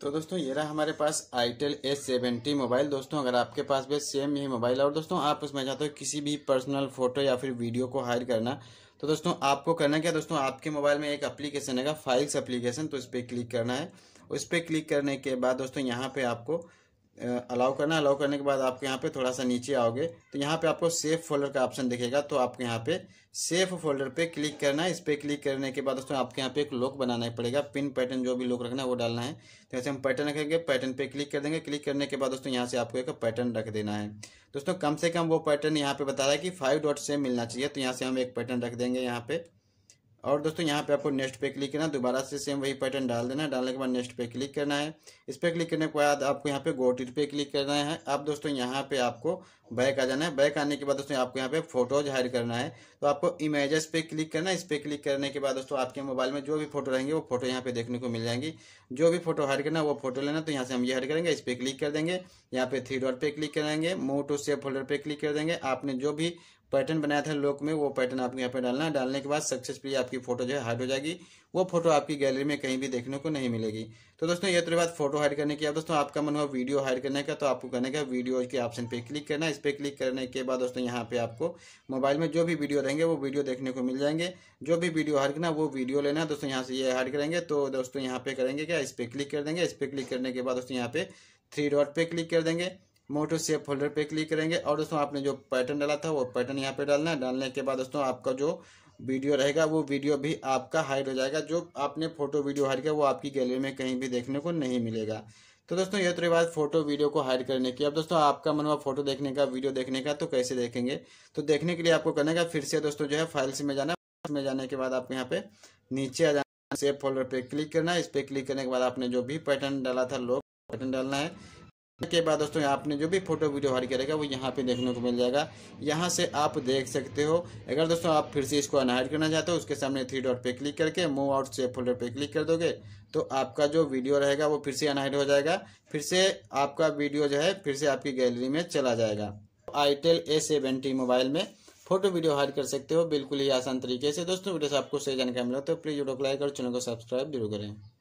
तो दोस्तों ये रहा हमारे पास आईटेल एस सेवेंटी मोबाइल दोस्तों अगर आपके पास भी सेम यही मोबाइल है और दोस्तों आप उसमें चाहते हो किसी भी पर्सनल फोटो या फिर वीडियो को हायर करना तो दोस्तों आपको करना क्या दोस्तों आपके मोबाइल में एक अप्लीकेशन है फाइल्स अप्लीकेशन तो इस पर क्लिक करना है उस पर क्लिक करने के बाद दोस्तों यहाँ पर आपको अलाउ करना अलाउ करने के बाद आपको यहाँ पे थोड़ा सा नीचे आओगे तो यहाँ पे आपको सेफ फोल्डर का ऑप्शन दिखेगा तो आपको यहाँ पे सेफ फोल्डर पे क्लिक करना है इस पर क्लिक करने के बाद दोस्तों आपके यहाँ पे एक लॉक बनाना ही पड़ेगा पिन पैटर्न जो भी लॉक रखना है वो डालना है तो ऐसे हम पैटर्न रखेंगे पैटर्न पे क्लिक कर देंगे क्लिक करने के बाद दोस्तों यहाँ से आपको एक पैटर्न रख देना है दोस्तों कम से कम वो पैटर्न यहाँ पे बता रहा है कि फाइव डॉट से मिलना चाहिए तो यहाँ से हम एक पैटर्न रख देंगे यहाँ पे और दोस्तों यहाँ पे आपको नेक्स्ट पे क्लिक करना दोबारा से सेम वही पैटर्न डाल देना डालने के बाद नेक्स्ट पे क्लिक करना है इस पर क्लिक करने के बाद आपको यहाँ पे गोटिट पे क्लिक करना है अब दोस्तों यहाँ पे आपको बैक आ जाना है बैक आने के बाद दोस्तों आपको यहाँ पे फोटोज हायर करना है तो आपको इमेजेस पे क्लिक करना है इस पर क्लिक करने के बाद दोस्तों आपके मोबाइल में जो भी फोटो रहेंगे वो फोटो यहाँ पे देखने को मिल जाएंगी जो भी फोटो हायर करना है वो फोटो लेना तो यहाँ से हम ये हायर करेंगे इस पर क्लिक कर देंगे यहाँ पे थ्री डॉट पे क्लिक करेंगे मूव टू सेव फोल्डर पे क्लिक कर देंगे आपने जो भी पैटर्न बनाया था लोक में वो पैटर्न आपको यहाँ पे डालना है डालने के बाद सक्सेसफुली आपकी फोटो जो है हाइड हो जाएगी वो फोटो आपकी गैलरी में कहीं भी देखने को नहीं मिलेगी तो दोस्तों ये तो बात फोटो हाइड करने की अब दोस्तों आपका मन हो वीडियो हाइड करने का तो आपको करने का वीडियो के ऑप्शन पे क्लिक करना है इस पर क्लिक करने के बाद दोस्तों यहाँ पे आपको मोबाइल में जो भी वीडियो रहेंगे वो वीडियो देखने को मिल जाएंगे जो भी वीडियो हाइड करना वो वीडियो लेना दोस्तों यहाँ से ये हाइड करेंगे तो दोस्तों यहाँ पे करेंगे क्या इस पर क्लिक कर देंगे इस पर क्लिक करने के बाद दोस्तों यहाँ पे थ्री डॉट पे क्लिक कर देंगे मोटो सेप फोल्डर पे क्लिक करेंगे और दोस्तों आपने जो पैटर्न डाला था वो पैटर्न यहाँ पे डालना है डालने के बाद दोस्तों आपका जो वीडियो रहेगा वो वीडियो भी आपका हाइड हो जाएगा जो आपने फोटो वीडियो हाइड किया वो आपकी गैलरी में कहीं भी देखने को नहीं मिलेगा तो दोस्तों ये तो बात फोटो वीडियो को हाइड करने की अब दोस्तों आपका मन हुआ फोटो देखने का वीडियो देखने का तो कैसे देखेंगे तो देखने के लिए आपको करने का फिर से दोस्तों जो है फाइल्स में जाना में जाने के बाद आपको यहाँ पे नीचे आ जाना सेफ फोल्डर पे क्लिक करना है इस पर क्लिक करने के बाद आपने जो भी पैटर्न डाला था लोग पैटर्न डालना है के बाद दोस्तों आपने जो भी फोटो वीडियो हार करेगा वो यहाँ पे देखने को मिल जाएगा यहाँ से आप देख सकते हो अगर दोस्तों आप फिर से इसको अनहाइड करना चाहते हो उसके सामने थ्री डॉट पे क्लिक करके मूव आउट से फोल्डर पे क्लिक कर दोगे तो आपका जो वीडियो रहेगा वो फिर से अनहाइड हो जाएगा फिर से आपका वीडियो जो है फिर से आपकी गैलरी में चला जाएगा आईटेल ए सेवेंटी मोबाइल में फोटो वीडियो हाइड कर सकते हो बिल्कुल ही आसान तरीके से दोस्तों वीडियो से आपको सही जानकारी मिला तो प्लीज़ वीडियो को लाइक और चैनल को सब्सक्राइब जरूर करें